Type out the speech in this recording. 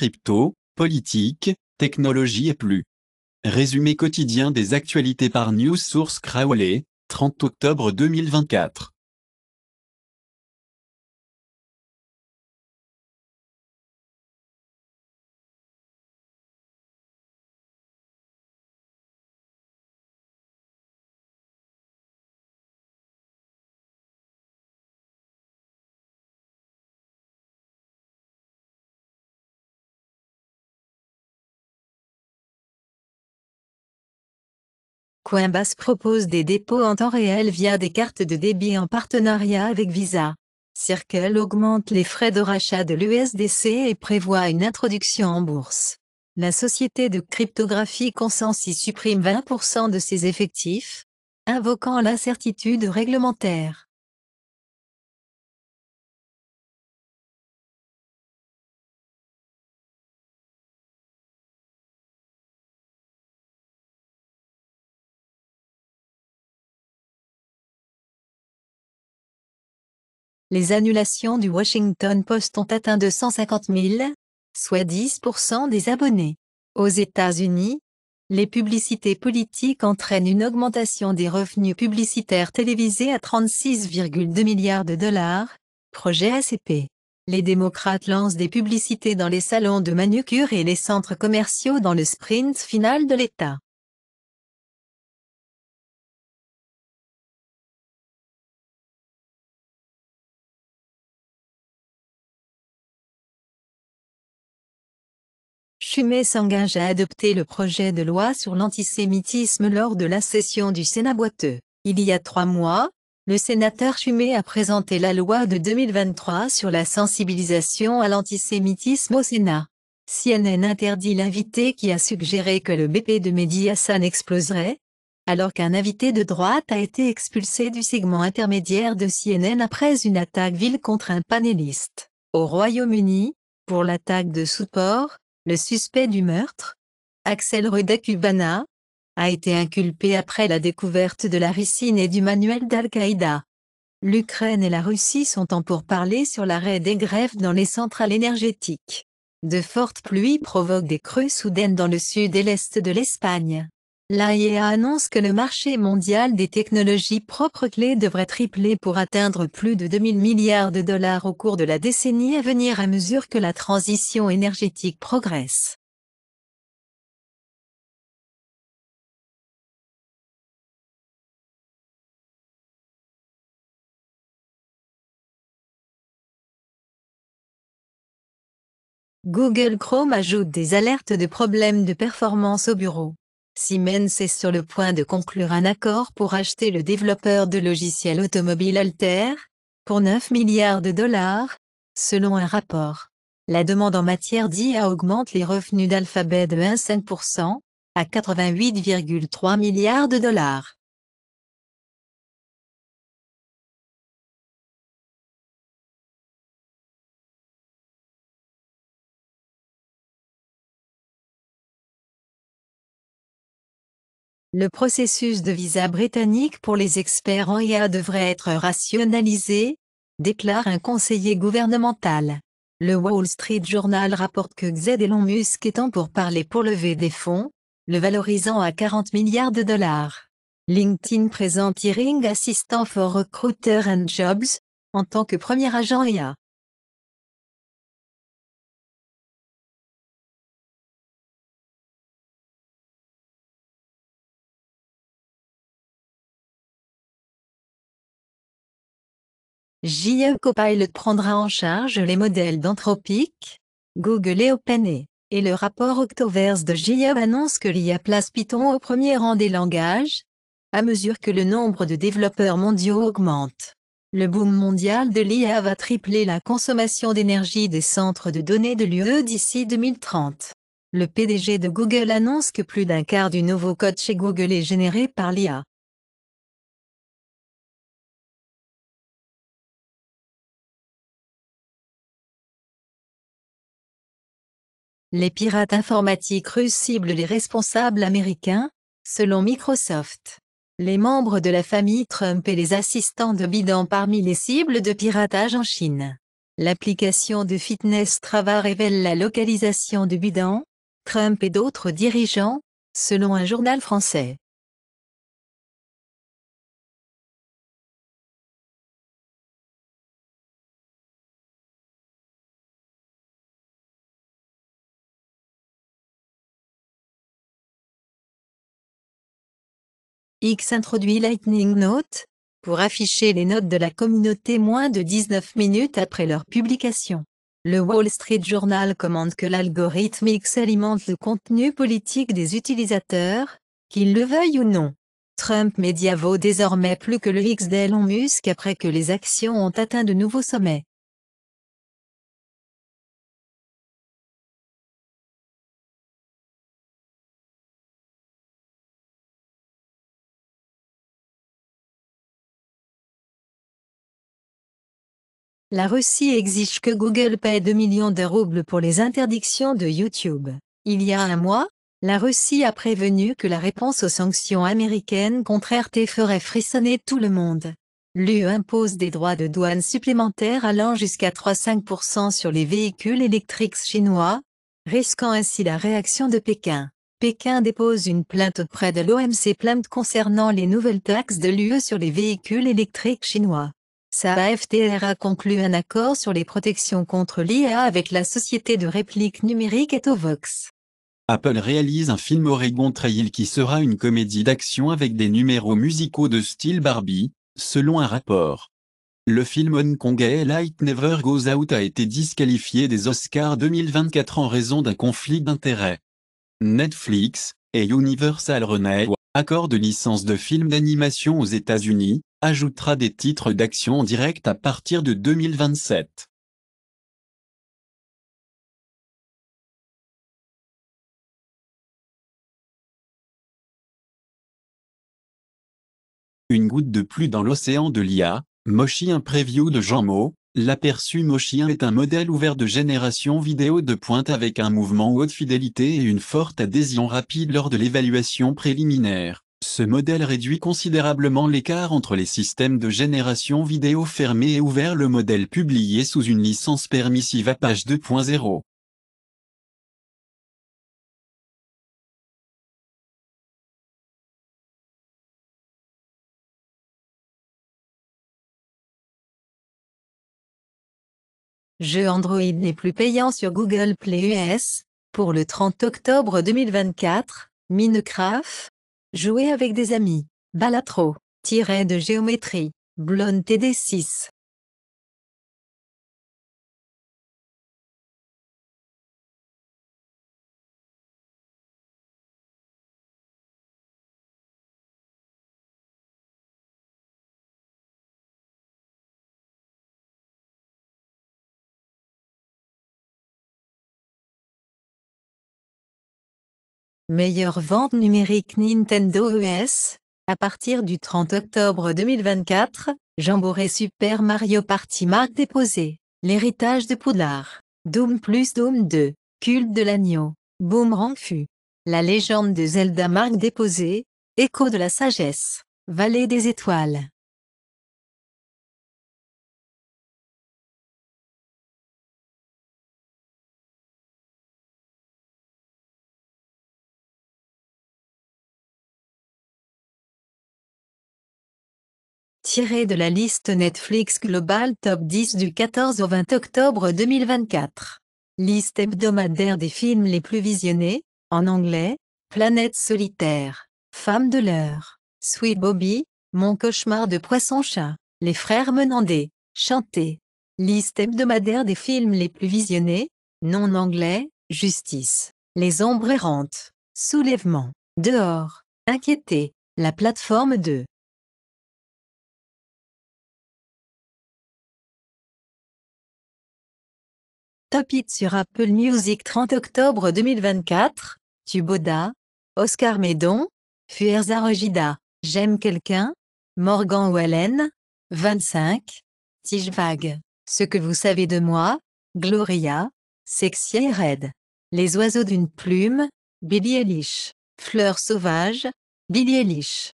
crypto, politique, technologie et plus. Résumé quotidien des actualités par News Source Crowley, 30 octobre 2024. Coinbase propose des dépôts en temps réel via des cartes de débit en partenariat avec Visa. Circle augmente les frais de rachat de l'USDC et prévoit une introduction en bourse. La société de cryptographie Consensus supprime 20% de ses effectifs, invoquant l'incertitude réglementaire. les annulations du Washington Post ont atteint 250 000, soit 10% des abonnés. Aux États-Unis, les publicités politiques entraînent une augmentation des revenus publicitaires télévisés à 36,2 milliards de dollars, projet ACP. Les démocrates lancent des publicités dans les salons de manucure et les centres commerciaux dans le sprint final de l'État. Chumé s'engage à adopter le projet de loi sur l'antisémitisme lors de la session du Sénat boiteux. Il y a trois mois, le sénateur Chumé a présenté la loi de 2023 sur la sensibilisation à l'antisémitisme au Sénat. CNN interdit l'invité qui a suggéré que le BP de Mehdi Hassan exploserait, alors qu'un invité de droite a été expulsé du segment intermédiaire de CNN après une attaque ville contre un panéliste. Au Royaume-Uni, pour l'attaque de Southport, le suspect du meurtre, Axel Ruda Cubana, a été inculpé après la découverte de la ricine et du manuel d'Al-Qaïda. L'Ukraine et la Russie sont en pourparlers sur l'arrêt des grèves dans les centrales énergétiques. De fortes pluies provoquent des crues soudaines dans le sud et l'est de l'Espagne. L'AIEA annonce que le marché mondial des technologies propres clés devrait tripler pour atteindre plus de 2000 milliards de dollars au cours de la décennie à venir à mesure que la transition énergétique progresse. Google Chrome ajoute des alertes de problèmes de performance au bureau. Siemens est sur le point de conclure un accord pour acheter le développeur de logiciels automobile Alter, pour 9 milliards de dollars, selon un rapport. La demande en matière d'IA augmente les revenus d'Alphabet de 1,5%, à 88,3 milliards de dollars. Le processus de visa britannique pour les experts en IA devrait être rationalisé, déclare un conseiller gouvernemental. Le Wall Street Journal rapporte que Xed Elon Musk est en parler pour lever des fonds, le valorisant à 40 milliards de dollars. LinkedIn présente Hearing Assistant for Recruiter and Jobs, en tant que premier agent IA. JE Copilot prendra en charge les modèles d'Anthropic, Google et OpenAI. Et le rapport Octoverse de JE annonce que l'IA place Python au premier rang des langages, à mesure que le nombre de développeurs mondiaux augmente. Le boom mondial de l'IA va tripler la consommation d'énergie des centres de données de l'UE d'ici 2030. Le PDG de Google annonce que plus d'un quart du nouveau code chez Google est généré par l'IA. Les pirates informatiques russes ciblent les responsables américains, selon Microsoft. Les membres de la famille Trump et les assistants de Biden parmi les cibles de piratage en Chine. L'application de fitness Trava révèle la localisation de Biden, Trump et d'autres dirigeants, selon un journal français. X introduit Lightning Note pour afficher les notes de la communauté moins de 19 minutes après leur publication. Le Wall Street Journal commande que l'algorithme X alimente le contenu politique des utilisateurs, qu'ils le veuillent ou non. Trump Media vaut désormais plus que le X d'Elon Musk après que les actions ont atteint de nouveaux sommets. La Russie exige que Google paie 2 millions de roubles pour les interdictions de YouTube. Il y a un mois, la Russie a prévenu que la réponse aux sanctions américaines contre RT ferait frissonner tout le monde. L'UE impose des droits de douane supplémentaires allant jusqu'à 3-5% sur les véhicules électriques chinois, risquant ainsi la réaction de Pékin. Pékin dépose une plainte auprès de l'OMC plainte concernant les nouvelles taxes de l'UE sur les véhicules électriques chinois. Sa FTR a conclu un accord sur les protections contre l'IA avec la société de réplique numérique Etovox. Apple réalise un film Oregon Trail qui sera une comédie d'action avec des numéros musicaux de style Barbie, selon un rapport. Le film Hong Kong Light Never Goes Out a été disqualifié des Oscars 2024 en raison d'un conflit d'intérêts. Netflix et Universal Renew accordent licence de films d'animation aux États-Unis, ajoutera des titres d'action en direct à partir de 2027. Une goutte de pluie dans l'océan de l'IA, Moshi un preview de Jean Mo. L'aperçu Moshi 1 est un modèle ouvert de génération vidéo de pointe avec un mouvement haute fidélité et une forte adhésion rapide lors de l'évaluation préliminaire. Ce modèle réduit considérablement l'écart entre les systèmes de génération vidéo fermés et ouverts le modèle publié sous une licence permissive Apache 2.0. Jeu Android n'est plus payant sur Google Play US, pour le 30 octobre 2024, Minecraft, Jouer avec des amis. Balatro. Tiré de géométrie. Blonde TD6. Meilleure vente numérique Nintendo OS, e à partir du 30 octobre 2024, Jamboree Super Mario Party Mark déposé. L'héritage de Poudlard. Doom plus Doom 2. Culte de l'agneau. Boomerang Fu, La légende de Zelda Mark déposé. Écho de la sagesse. Vallée des étoiles. tiré de la liste Netflix Global Top 10 du 14 au 20 octobre 2024. Liste hebdomadaire des films les plus visionnés, en anglais, Planète solitaire, Femme de l'heure, Sweet Bobby, Mon cauchemar de poisson-chat, Les frères Menandés, Chanté. Liste hebdomadaire des films les plus visionnés, non anglais, Justice, Les ombres errantes, Soulèvement, Dehors, Inquiété, la plateforme 2. Top sur Apple Music 30 octobre 2024, Tuboda, Oscar Médon, Fuerza Regida, J'aime quelqu'un, Morgan Wallen, 25, Tige Vague, Ce que vous savez de moi, Gloria, Sexy Red, Les oiseaux d'une plume, Billy Eilish, Fleurs sauvages, Billy Eilish.